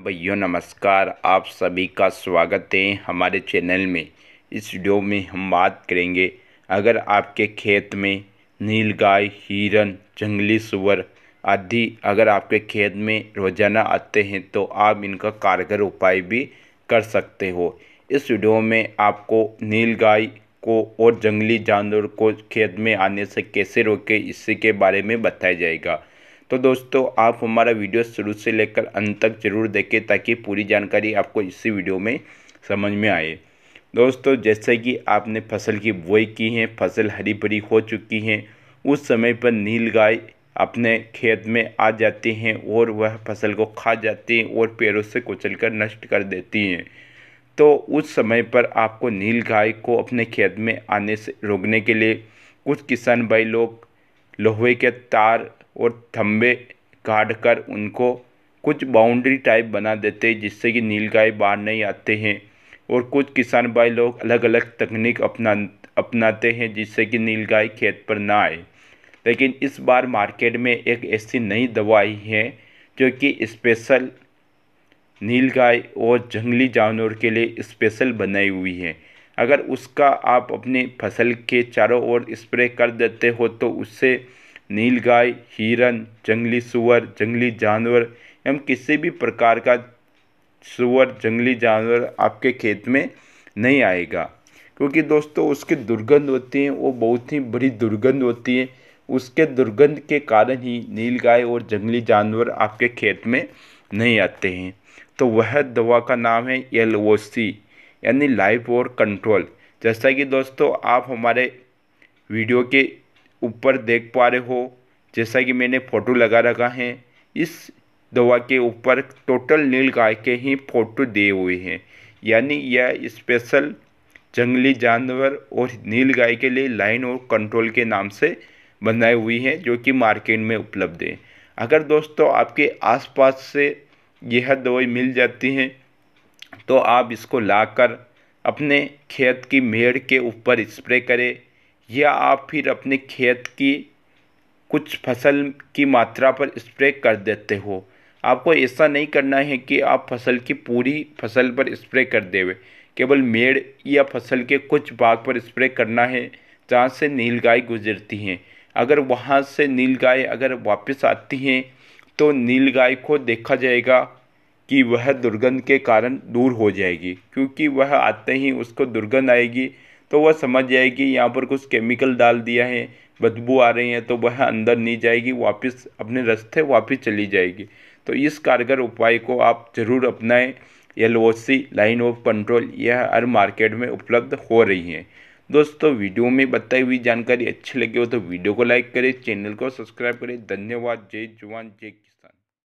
भैया नमस्कार आप सभी का स्वागत है हमारे चैनल में इस वीडियो में हम बात करेंगे अगर आपके खेत में नील गाय हिरन जंगली सुअर आदि अगर आपके खेत में रोजाना आते हैं तो आप इनका कारगर उपाय भी कर सकते हो इस वीडियो में आपको नील गाय को और जंगली जानवर को खेत में आने से कैसे रोके इसी के बारे में बताया जाएगा तो दोस्तों आप हमारा वीडियो शुरू से लेकर अंत तक जरूर देखें ताकि पूरी जानकारी आपको इसी वीडियो में समझ में आए दोस्तों जैसे कि आपने फसल की बुआई की है फसल हरी भरी हो चुकी है उस समय पर नील गाय अपने खेत में आ जाती हैं और वह फसल को खा जाती हैं और पेड़ों से कुचल कर नष्ट कर देती हैं तो उस समय पर आपको नील गाय को अपने खेत में आने से रोकने के लिए कुछ किसान भाई लोग लोहे के तार और थम्बे काट कर उनको कुछ बाउंड्री टाइप बना देते हैं जिससे कि नीलगाय बाहर नहीं आते हैं और कुछ किसान भाई लोग अलग अलग तकनीक अपना अपनाते हैं जिससे कि नीलगाय खेत पर ना आए लेकिन इस बार मार्केट में एक ऐसी नई दवाई है जो कि स्पेशल नीलगाय और जंगली जानवर के लिए स्पेशल बनाई हुई है अगर उसका आप अपनी फसल के चारों ओर स्प्रे कर देते हो तो उससे नीलगाय हिरन जंगली सुअर जंगली जानवर एवं किसी भी प्रकार का सुअर जंगली जानवर आपके खेत में नहीं आएगा क्योंकि दोस्तों उसकी दुर्गंध होती है वो बहुत ही बड़ी दुर्गंध होती है उसके दुर्गंध के कारण ही नीलगाय और जंगली जानवर आपके खेत में नहीं आते हैं तो वह दवा का नाम है एल ओ सी यानी लाइफ और कंट्रोल जैसा कि दोस्तों आप हमारे वीडियो के ऊपर देख पा रहे हो जैसा कि मैंने फोटो लगा रखा है इस दवा के ऊपर टोटल नील गाय के ही फोटो दिए हुए हैं यानी यह स्पेशल जंगली जानवर और नील गाय के लिए लाइन और कंट्रोल के नाम से बनाई हुई है जो कि मार्केट में उपलब्ध है अगर दोस्तों आपके आसपास से यह दवाई मिल जाती है तो आप इसको लाकर अपने खेत की मेड़ के ऊपर स्प्रे करें या आप फिर अपने खेत की कुछ फसल की मात्रा पर स्प्रे कर देते हो आपको ऐसा नहीं करना है कि आप फसल की पूरी फसल पर स्प्रे कर देवे केवल मेड़ या फसल के कुछ भाग पर स्प्रे करना है जहाँ से नीलगाय गुजरती हैं अगर वहाँ से नीलगाय अगर वापस आती हैं तो नीलगाय को देखा जाएगा कि वह दुर्गंध के कारण दूर हो जाएगी क्योंकि वह आते ही उसको दुर्गंध आएगी तो वह समझ जाएगी यहाँ पर कुछ केमिकल डाल दिया है बदबू आ रही है तो वह अंदर नहीं जाएगी वापस अपने रास्ते वापस चली जाएगी तो इस कारगर उपाय को आप ज़रूर अपनाएं L O C line of control यह हर मार्केट में उपलब्ध हो रही है दोस्तों वीडियो में बताई हुई जानकारी अच्छी लगी हो तो वीडियो को लाइक करें चैनल को सब्सक्राइब करें धन्यवाद जय जवान जय